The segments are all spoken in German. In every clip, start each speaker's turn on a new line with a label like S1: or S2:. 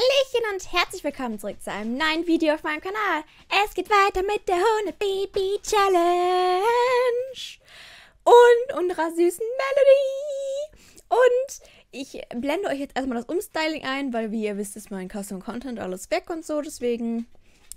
S1: Hallöchen und herzlich willkommen zurück zu einem neuen Video auf meinem Kanal. Es geht weiter mit der 100 Baby Challenge und unserer süßen Melody. Und ich blende euch jetzt erstmal das Umstyling ein, weil wie ihr wisst, ist mein Custom Content alles weg und so. Deswegen,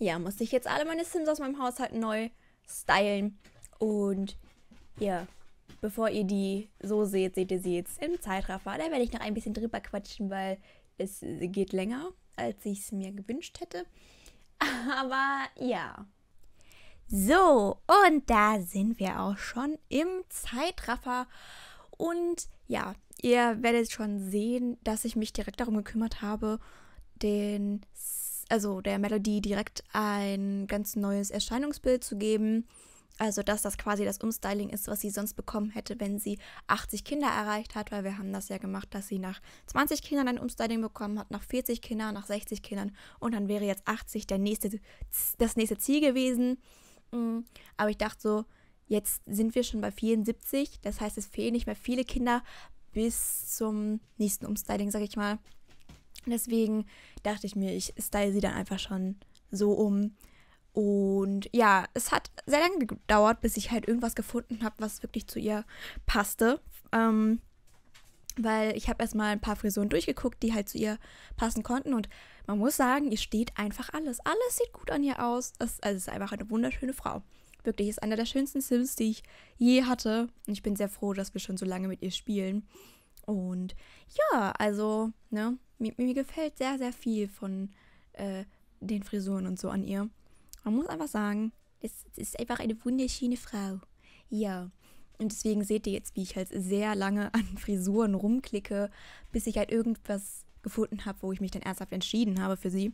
S1: ja, musste ich jetzt alle meine Sims aus meinem Haushalt neu stylen. Und ja, bevor ihr die so seht, seht ihr sie jetzt im Zeitraffer. Da werde ich noch ein bisschen drüber quatschen, weil es geht länger, als ich es mir gewünscht hätte. Aber ja. So, und da sind wir auch schon im Zeitraffer. Und ja, ihr werdet schon sehen, dass ich mich direkt darum gekümmert habe, den, also der Melodie direkt ein ganz neues Erscheinungsbild zu geben. Also, dass das quasi das Umstyling ist, was sie sonst bekommen hätte, wenn sie 80 Kinder erreicht hat, weil wir haben das ja gemacht, dass sie nach 20 Kindern ein Umstyling bekommen hat, nach 40 Kindern, nach 60 Kindern und dann wäre jetzt 80 der nächste, das nächste Ziel gewesen. Mm, aber ich dachte so, jetzt sind wir schon bei 74, das heißt, es fehlen nicht mehr viele Kinder bis zum nächsten Umstyling, sag ich mal. Deswegen dachte ich mir, ich style sie dann einfach schon so um, und ja, es hat sehr lange gedauert, bis ich halt irgendwas gefunden habe, was wirklich zu ihr passte. Ähm, weil ich habe erstmal ein paar Frisuren durchgeguckt, die halt zu ihr passen konnten. Und man muss sagen, ihr steht einfach alles. Alles sieht gut an ihr aus. Es, also es ist einfach eine wunderschöne Frau. Wirklich, ist einer der schönsten Sims, die ich je hatte. Und ich bin sehr froh, dass wir schon so lange mit ihr spielen. Und ja, also, ne, mir, mir gefällt sehr, sehr viel von äh, den Frisuren und so an ihr. Man muss einfach sagen, es ist einfach eine wunderschöne Frau. Ja. Und deswegen seht ihr jetzt, wie ich halt sehr lange an Frisuren rumklicke, bis ich halt irgendwas gefunden habe, wo ich mich dann ernsthaft entschieden habe für sie.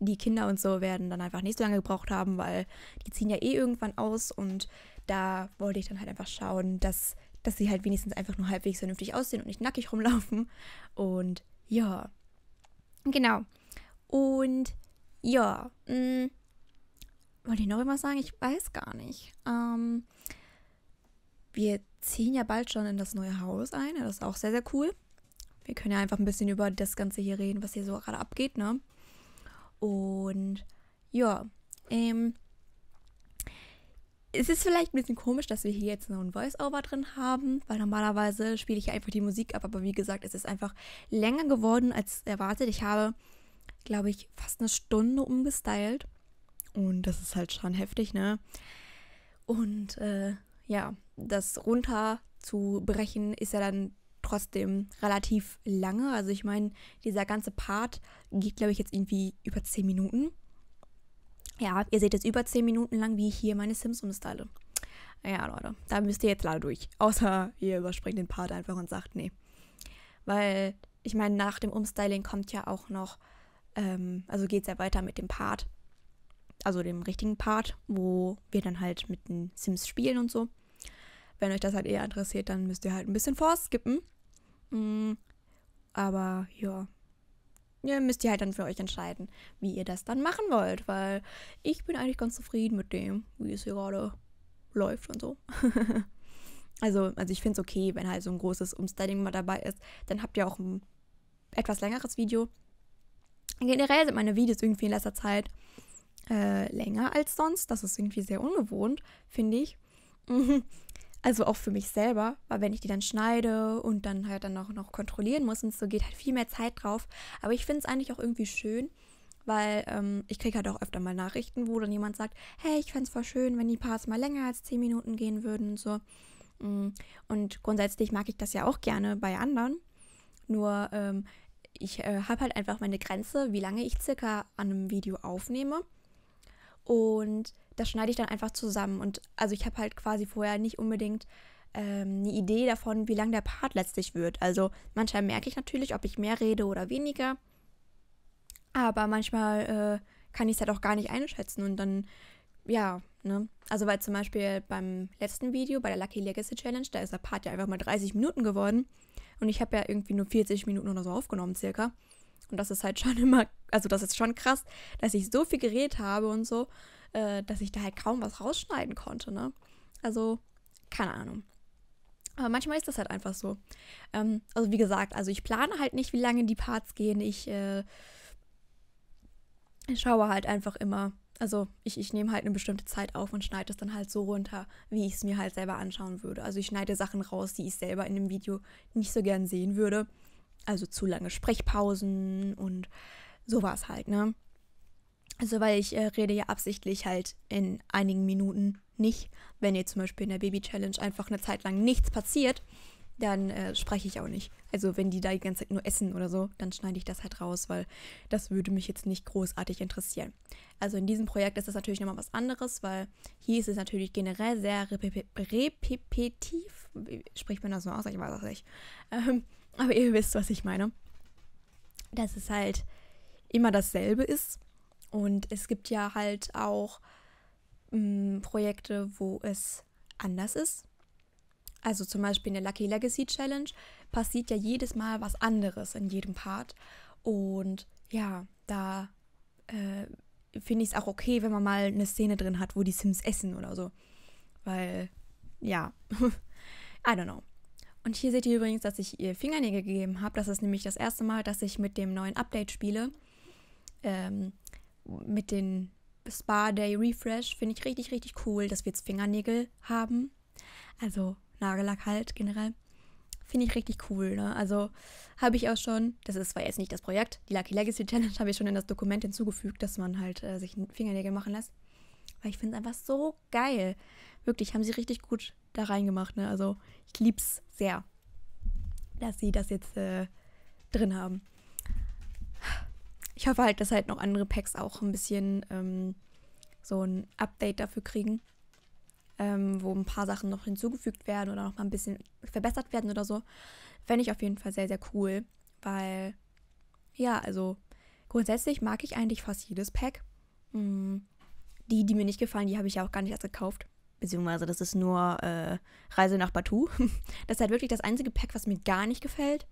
S1: Die Kinder und so werden dann einfach nicht so lange gebraucht haben, weil die ziehen ja eh irgendwann aus und da wollte ich dann halt einfach schauen, dass, dass sie halt wenigstens einfach nur halbwegs vernünftig aussehen und nicht nackig rumlaufen. Und ja, genau. Und ja, mh, mm, wollte ich noch immer sagen? Ich weiß gar nicht. Ähm, wir ziehen ja bald schon in das neue Haus ein. Das ist auch sehr, sehr cool. Wir können ja einfach ein bisschen über das Ganze hier reden, was hier so gerade abgeht, ne? Und ja, ähm, es ist vielleicht ein bisschen komisch, dass wir hier jetzt noch ein Voice-Over drin haben, weil normalerweise spiele ich einfach die Musik ab, aber wie gesagt, es ist einfach länger geworden als erwartet. Ich habe, glaube ich, fast eine Stunde umgestylt. Und das ist halt schon heftig, ne? Und äh, ja, das runterzubrechen ist ja dann trotzdem relativ lange. Also ich meine, dieser ganze Part geht, glaube ich, jetzt irgendwie über 10 Minuten. Ja, ihr seht jetzt über 10 Minuten lang, wie ich hier meine Sims umstyle. Ja, Leute, da müsst ihr jetzt leider durch. Außer ihr überspringt den Part einfach und sagt, nee. Weil, ich meine, nach dem Umstyling kommt ja auch noch, ähm, also geht es ja weiter mit dem Part also dem richtigen Part, wo wir dann halt mit den Sims spielen und so. Wenn euch das halt eher interessiert, dann müsst ihr halt ein bisschen vorskippen. Mm, aber ja, ja, müsst ihr halt dann für euch entscheiden, wie ihr das dann machen wollt, weil ich bin eigentlich ganz zufrieden mit dem, wie es hier gerade läuft und so. also, also ich finde es okay, wenn halt so ein großes Umstyling mal dabei ist, dann habt ihr auch ein etwas längeres Video. Generell sind meine Videos irgendwie in letzter Zeit äh, länger als sonst. Das ist irgendwie sehr ungewohnt, finde ich. Also auch für mich selber, weil wenn ich die dann schneide und dann halt dann auch noch kontrollieren muss und so, geht halt viel mehr Zeit drauf. Aber ich finde es eigentlich auch irgendwie schön, weil ähm, ich kriege halt auch öfter mal Nachrichten, wo dann jemand sagt, hey, ich fände es voll schön, wenn die Parts mal länger als 10 Minuten gehen würden und so. Mm, und grundsätzlich mag ich das ja auch gerne bei anderen. Nur ähm, ich äh, habe halt einfach meine Grenze, wie lange ich circa an einem Video aufnehme. Und das schneide ich dann einfach zusammen. Und also ich habe halt quasi vorher nicht unbedingt ähm, eine Idee davon, wie lang der Part letztlich wird. Also manchmal merke ich natürlich, ob ich mehr rede oder weniger. Aber manchmal äh, kann ich es halt auch gar nicht einschätzen. Und dann, ja, ne? Also weil zum Beispiel beim letzten Video, bei der Lucky Legacy Challenge, da ist der Part ja einfach mal 30 Minuten geworden. Und ich habe ja irgendwie nur 40 Minuten oder so aufgenommen, circa. Und das ist halt schon immer, also das ist schon krass, dass ich so viel geredet habe und so, äh, dass ich da halt kaum was rausschneiden konnte, ne? Also, keine Ahnung. Aber manchmal ist das halt einfach so. Ähm, also wie gesagt, also ich plane halt nicht, wie lange die Parts gehen. Ich äh, schaue halt einfach immer. Also ich, ich nehme halt eine bestimmte Zeit auf und schneide es dann halt so runter, wie ich es mir halt selber anschauen würde. Also ich schneide Sachen raus, die ich selber in dem Video nicht so gern sehen würde. Also zu lange Sprechpausen und sowas halt, ne? Also weil ich äh, rede ja absichtlich halt in einigen Minuten nicht. Wenn ihr zum Beispiel in der Baby-Challenge einfach eine Zeit lang nichts passiert, dann äh, spreche ich auch nicht. Also wenn die da die ganze Zeit nur essen oder so, dann schneide ich das halt raus, weil das würde mich jetzt nicht großartig interessieren. Also in diesem Projekt ist das natürlich nochmal was anderes, weil hier ist es natürlich generell sehr repetitiv. Spricht man das so aus? Ich weiß es nicht. Ähm, aber ihr wisst, was ich meine. Dass es halt immer dasselbe ist. Und es gibt ja halt auch mh, mm, Projekte, wo es anders ist. Also zum Beispiel in der Lucky Legacy Challenge passiert ja jedes Mal was anderes in jedem Part. Und ja, da äh, finde ich es auch okay, wenn man mal eine Szene drin hat, wo die Sims essen oder so. Weil, ja, I don't know. Und hier seht ihr übrigens, dass ich ihr Fingernägel gegeben habe. Das ist nämlich das erste Mal, dass ich mit dem neuen Update spiele. Ähm, mit dem Spa Day Refresh finde ich richtig, richtig cool, dass wir jetzt Fingernägel haben. Also Nagellack halt generell. Finde ich richtig cool. Ne? Also habe ich auch schon, das ist zwar jetzt nicht das Projekt, die Lucky Legacy Challenge habe ich schon in das Dokument hinzugefügt, dass man halt äh, sich Fingernägel machen lässt. Weil ich finde es einfach so geil. Wirklich, haben sie richtig gut da reingemacht. Ne? Also ich liebe es sehr, dass sie das jetzt äh, drin haben. Ich hoffe halt, dass halt noch andere Packs auch ein bisschen ähm, so ein Update dafür kriegen. Ähm, wo ein paar Sachen noch hinzugefügt werden oder noch mal ein bisschen verbessert werden oder so. Fände ich auf jeden Fall sehr, sehr cool, weil, ja, also grundsätzlich mag ich eigentlich fast jedes Pack. Hm. Die, die mir nicht gefallen, die habe ich ja auch gar nicht erst gekauft. Beziehungsweise das ist nur äh, Reise nach Batu. das ist halt wirklich das einzige Pack, was mir gar nicht gefällt.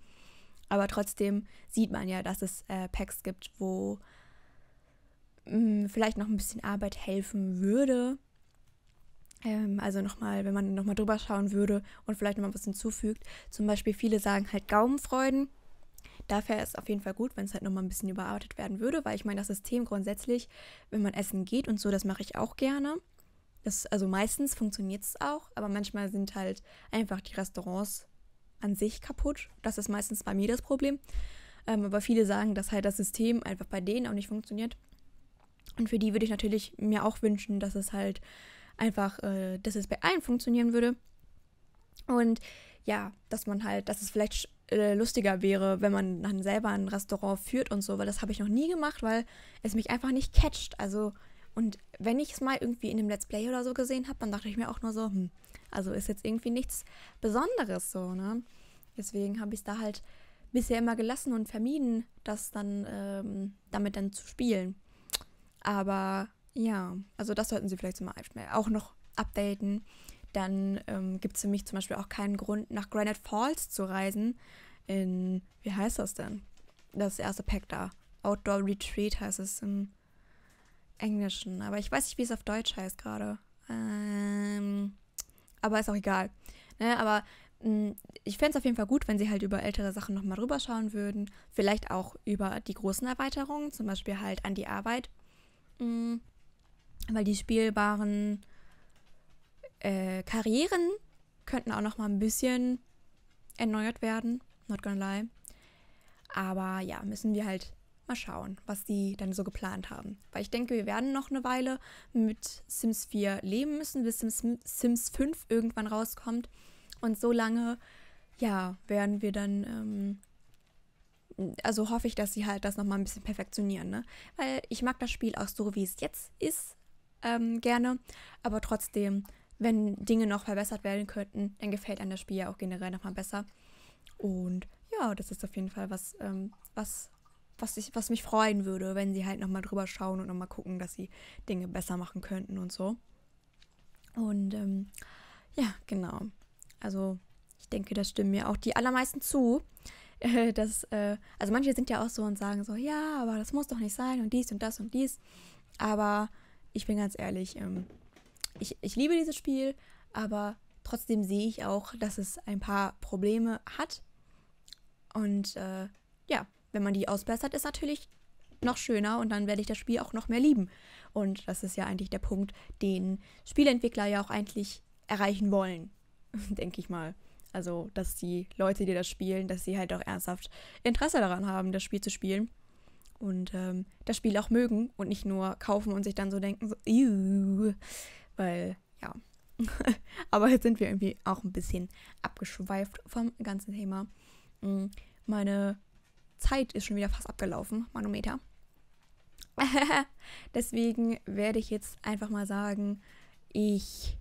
S1: Aber trotzdem sieht man ja, dass es äh, Packs gibt, wo mh, mm, vielleicht noch ein bisschen Arbeit helfen würde. Ähm, also nochmal, wenn man nochmal drüber schauen würde und vielleicht nochmal was hinzufügt. Zum Beispiel viele sagen halt Gaumenfreuden. Dafür ist es auf jeden Fall gut, wenn es halt nochmal ein bisschen überarbeitet werden würde, weil ich meine, das System grundsätzlich, wenn man essen geht und so, das mache ich auch gerne. Das, also meistens funktioniert es auch, aber manchmal sind halt einfach die Restaurants an sich kaputt. Das ist meistens bei mir das Problem. Ähm, aber viele sagen, dass halt das System einfach bei denen auch nicht funktioniert. Und für die würde ich natürlich mir auch wünschen, dass es halt einfach, äh, dass es bei allen funktionieren würde. Und ja, dass man halt, dass es vielleicht äh, lustiger wäre, wenn man dann selber ein Restaurant führt und so, weil das habe ich noch nie gemacht, weil es mich einfach nicht catcht. Also, und wenn ich es mal irgendwie in einem Let's Play oder so gesehen habe, dann dachte ich mir auch nur so, hm, also ist jetzt irgendwie nichts Besonderes so, ne? Deswegen habe ich es da halt bisher immer gelassen und vermieden, das dann ähm, damit dann zu spielen. Aber ja, also das sollten sie vielleicht mal auch noch updaten dann ähm, gibt es für mich zum Beispiel auch keinen Grund, nach Granite Falls zu reisen. In, wie heißt das denn? Das erste Pack da. Outdoor Retreat heißt es im Englischen. Aber ich weiß nicht, wie es auf Deutsch heißt gerade. Ähm, aber ist auch egal. Ne, aber mh, hm, ich fände es auf jeden Fall gut, wenn sie halt über ältere Sachen nochmal drüber schauen würden. Vielleicht auch über die großen Erweiterungen, zum Beispiel halt an die Arbeit. Mhm. Weil die spielbaren äh, Karrieren könnten auch noch mal ein bisschen erneuert werden, not gonna lie. Aber ja, müssen wir halt mal schauen, was die dann so geplant haben. Weil ich denke, wir werden noch eine Weile mit Sims 4 leben müssen, bis Sims, Sims 5 irgendwann rauskommt. Und so lange, ja, werden wir dann, ähm, also hoffe ich, dass sie halt das nochmal ein bisschen perfektionieren, ne? Weil ich mag das Spiel auch so, wie es jetzt ist, ähm, gerne. Aber trotzdem wenn Dinge noch verbessert werden könnten, dann gefällt einem das Spiel ja auch generell nochmal besser. Und ja, das ist auf jeden Fall was, ähm, was, was, ich, was mich freuen würde, wenn sie halt nochmal drüber schauen und nochmal gucken, dass sie Dinge besser machen könnten und so. Und ähm, ja, genau. Also ich denke, das stimmen mir auch die allermeisten zu. Äh, dass, äh, also manche sind ja auch so und sagen so, ja, aber das muss doch nicht sein und dies und das und dies. Aber ich bin ganz ehrlich, ähm, ich, ich liebe dieses Spiel, aber trotzdem sehe ich auch, dass es ein paar Probleme hat. Und äh, ja, wenn man die ausbessert, ist natürlich noch schöner und dann werde ich das Spiel auch noch mehr lieben. Und das ist ja eigentlich der Punkt, den Spielentwickler ja auch eigentlich erreichen wollen, denke ich mal. Also, dass die Leute, die das spielen, dass sie halt auch ernsthaft Interesse daran haben, das Spiel zu spielen und ähm, das Spiel auch mögen und nicht nur kaufen und sich dann so denken, so, weil, ja. Aber jetzt sind wir irgendwie auch ein bisschen abgeschweift vom ganzen Thema. Mm, meine Zeit ist schon wieder fast abgelaufen, Manometer. Deswegen werde ich jetzt einfach mal sagen, ich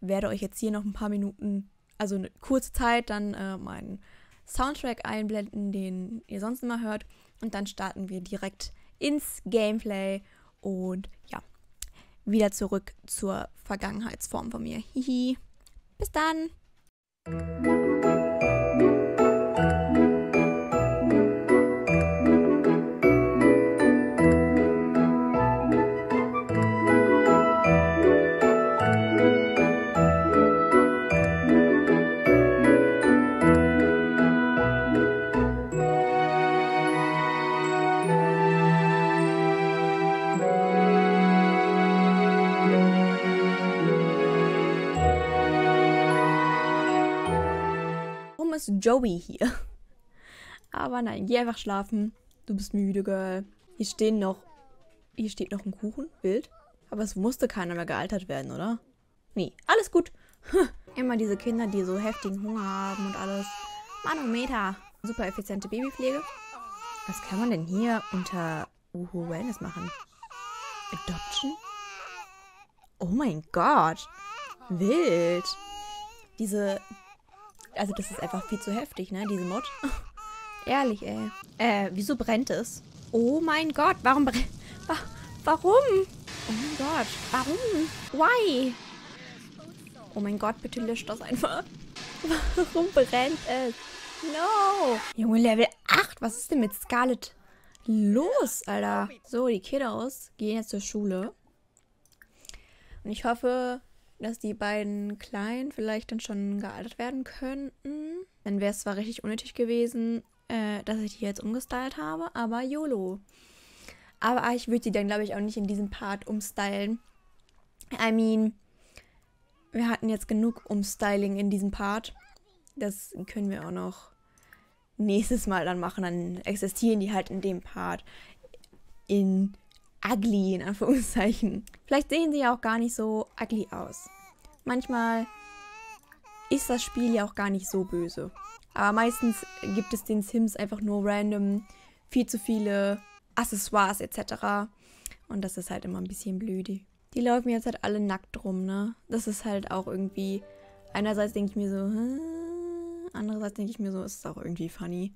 S1: werde euch jetzt hier noch ein paar Minuten, also eine kurze Zeit, dann äh, meinen Soundtrack einblenden, den ihr sonst immer hört. Und dann starten wir direkt ins Gameplay. Und ja, wieder zurück zur Vergangenheitsform von mir. Hihi. Bis dann. Joey hier. Aber nein, geh einfach schlafen. Du bist müde, Girl. Hier stehen noch. Hier steht noch ein Kuchen. Kuchenbild. Aber es musste keiner mehr gealtert werden, oder? Nee, alles gut. Immer diese Kinder, die so heftigen Hunger haben und alles. Manometer. Super effiziente Babypflege. Was kann man denn hier unter Uhu Wellness machen? Adoption? Oh mein Gott. Wild. Diese also das ist einfach viel zu heftig, ne, diese Mod. Ehrlich, ey. Äh, wieso brennt es? Oh mein Gott, warum brennt... Wa warum? Oh mein Gott, warum? Why? Oh mein Gott, bitte löscht das einfach. warum brennt es? No! Junge, Level 8, was ist denn mit Scarlet los, Alter? So, die Kiddos gehen jetzt zur Schule. Und ich hoffe, dass die beiden Kleinen vielleicht dann schon gealtert werden könnten. Dann wäre es zwar richtig unnötig gewesen, äh, dass ich die jetzt umgestylt habe, aber YOLO. Aber ich würde die dann, glaube ich, auch nicht in diesem Part umstylen. I mean, wir hatten jetzt genug Umstyling in diesem Part. Das können wir auch noch nächstes Mal dann machen. Dann existieren die halt in dem Part in ugly, in Anführungszeichen. Vielleicht sehen sie ja auch gar nicht so ugly aus. Manchmal ist das Spiel ja auch gar nicht so böse. Aber meistens gibt es den Sims einfach nur random viel zu viele Accessoires etc. Und das ist halt immer ein bisschen blödi. Die laufen jetzt halt alle nackt rum, ne? Das ist halt auch irgendwie... Einerseits denke ich mir so... Hm, andererseits denke ich mir so, ist auch irgendwie funny.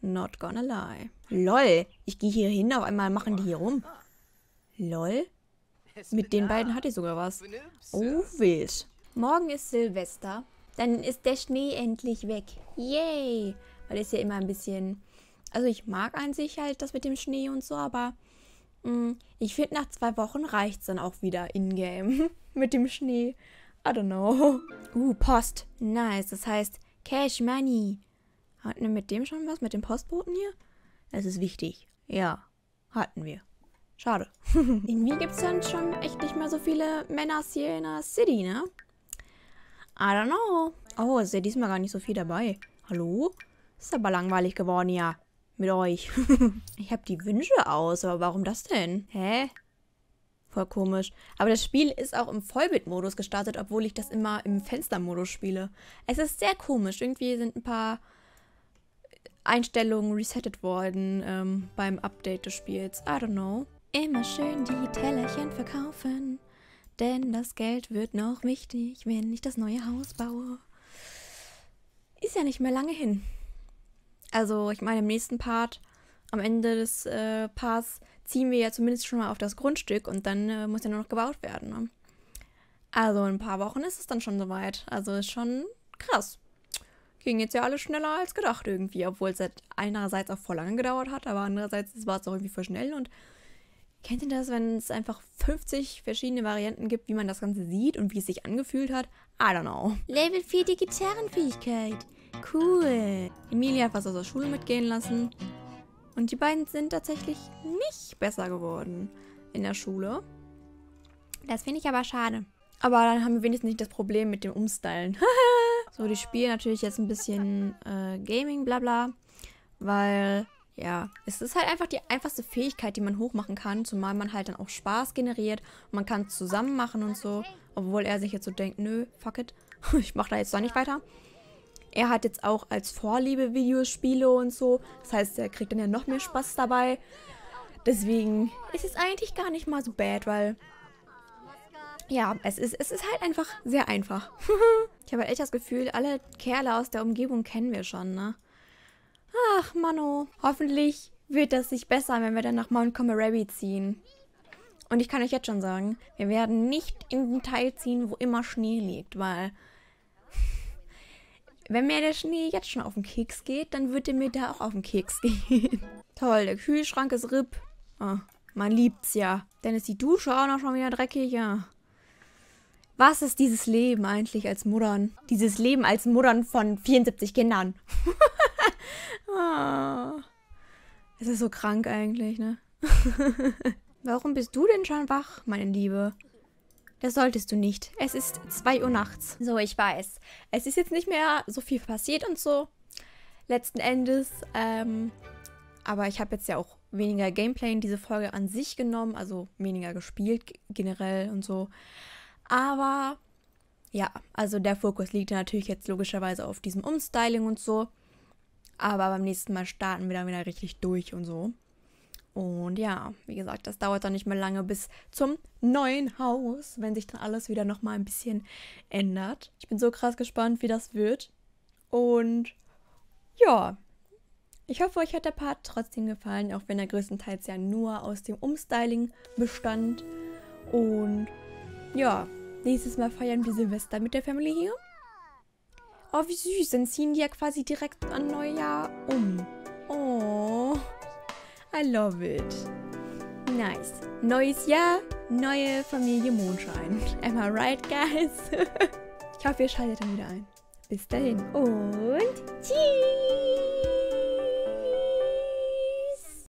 S1: Not gonna lie. Lol, ich gehe hier hin, auf einmal machen die hier rum. Lol. Mit den beiden hatte ich sogar was. Oh, wild. Morgen ist Silvester. Dann ist der Schnee endlich weg. Yay! Weil es ja immer ein bisschen... Also ich mag an sich halt das mit dem Schnee und so, aber... Mh, mm, ich finde, nach zwei Wochen reicht es dann auch wieder in-game. mit dem Schnee. I don't know. Uh, Post. Nice. Das heißt Cash Money. Hatten wir mit dem schon was? Mit dem Postboten hier? Das ist wichtig. Ja, hatten wir. Schade. Irgendwie gibt es dann schon echt nicht mehr so viele Männer hier in der City, ne? I don't know. Oh, ist ja diesmal gar nicht so viel dabei. Hallo? Ist aber langweilig geworden, ja. Mit euch. ich habe die Wünsche aus, aber warum das denn? Hä? Voll komisch. Aber das Spiel ist auch im Vollbildmodus gestartet, obwohl ich das immer im Fenstermodus spiele. Es ist sehr komisch. Irgendwie sind ein paar Einstellungen resettet worden ähm, beim Update des Spiels. I don't know. Immer schön die Tellerchen verkaufen, denn das Geld wird noch wichtig, wenn ich das neue Haus baue. Ist ja nicht mehr lange hin. Also, ich meine, im nächsten Part, am Ende des äh, Parts, ziehen wir ja zumindest schon mal auf das Grundstück und dann äh, muss ja nur noch gebaut werden. Ne? Also, in ein paar Wochen ist es dann schon soweit. Also, ist schon krass. Ging jetzt ja alles schneller als gedacht irgendwie, obwohl es halt einerseits auch voll lange gedauert hat, aber andererseits war es auch irgendwie voll schnell und Kennt ihr das, wenn es einfach 50 verschiedene Varianten gibt, wie man das Ganze sieht und wie es sich angefühlt hat? I don't know. Level 4 die Gitarrenfähigkeit. Cool. Emilia hat was aus der Schule mitgehen lassen. Und die beiden sind tatsächlich nicht besser geworden in der Schule. Das finde ich aber schade. Aber dann haben wir wenigstens nicht das Problem mit dem Umstylen. so, die spielen natürlich jetzt ein bisschen äh, Gaming, bla bla. Weil ja, es ist halt einfach die einfachste Fähigkeit, die man hochmachen kann, zumal man halt dann auch Spaß generiert und man kann es zusammen machen und so, obwohl er sich jetzt so denkt, nö, fuck it, ich mache da jetzt doch nicht weiter. Er hat jetzt auch als Vorliebe Videospiele und so, das heißt, er kriegt dann ja noch mehr Spaß dabei. Deswegen ist es eigentlich gar nicht mal so bad, weil ja, es ist, es ist halt einfach sehr einfach. ich habe halt echt das Gefühl, alle Kerle aus der Umgebung kennen wir schon, ne? Ach, Manno. Hoffentlich wird das sich bessern, wenn wir dann nach Mount Comorabi ziehen. Und ich kann euch jetzt schon sagen, wir werden nicht in den Teil ziehen, wo immer Schnee liegt, weil wenn mir der Schnee jetzt schon auf den Keks geht, dann wird er mir da auch auf den Keks gehen. Toll, der Kühlschrank ist RIP. Oh, man liebt's ja. Dann ist die Dusche auch noch schon wieder dreckig, ja. Was ist dieses Leben eigentlich als Muttern? Dieses Leben als Muttern von 74 Kindern. Ah. Es ist so krank eigentlich, ne? Warum bist du denn schon wach, meine Liebe? Das solltest du nicht. Es ist 2 Uhr nachts. So, ich weiß. Es ist jetzt nicht mehr so viel passiert und so. Letzten Endes. Ähm, aber ich habe jetzt ja auch weniger Gameplay in diese Folge an sich genommen. Also weniger gespielt generell und so. Aber ja, also der Fokus liegt natürlich jetzt logischerweise auf diesem Umstyling und so. Aber beim nächsten Mal starten wir dann wieder richtig durch und so. Und ja, wie gesagt, das dauert dann nicht mehr lange bis zum neuen Haus, wenn sich dann alles wieder nochmal ein bisschen ändert. Ich bin so krass gespannt, wie das wird. Und ja, ich hoffe, euch hat der Part trotzdem gefallen, auch wenn er größtenteils ja nur aus dem Umstyling bestand. Und ja, nächstes Mal feiern wir Silvester mit der Family hier. Oh, wie süß. Dann ziehen die ja quasi direkt an Neujahr um. Oh, I love it. Nice. Neues Jahr, neue Familie Mondschein. Am I right, guys? ich hoffe, ihr schaltet dann wieder ein. Bis dahin und tschüss.